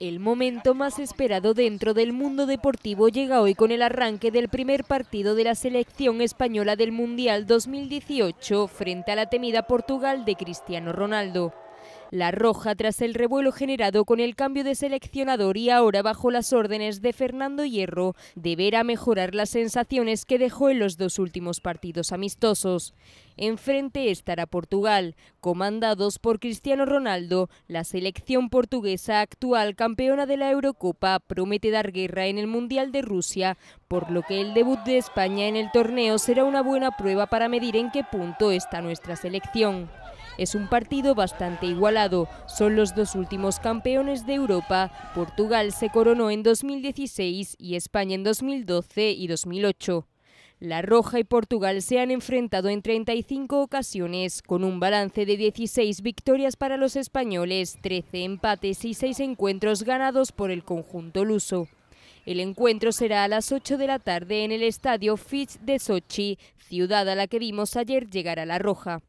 El momento más esperado dentro del mundo deportivo llega hoy con el arranque del primer partido de la selección española del Mundial 2018 frente a la temida Portugal de Cristiano Ronaldo. La Roja, tras el revuelo generado con el cambio de seleccionador y ahora bajo las órdenes de Fernando Hierro, deberá mejorar las sensaciones que dejó en los dos últimos partidos amistosos. Enfrente estará Portugal, comandados por Cristiano Ronaldo. La selección portuguesa, actual campeona de la Eurocopa, promete dar guerra en el Mundial de Rusia, por lo que el debut de España en el torneo será una buena prueba para medir en qué punto está nuestra selección. Es un partido bastante igualado. Son los dos últimos campeones de Europa. Portugal se coronó en 2016 y España en 2012 y 2008. La Roja y Portugal se han enfrentado en 35 ocasiones, con un balance de 16 victorias para los españoles, 13 empates y 6 encuentros ganados por el conjunto luso. El encuentro será a las 8 de la tarde en el estadio Fitch de Sochi, ciudad a la que vimos ayer llegar a La Roja.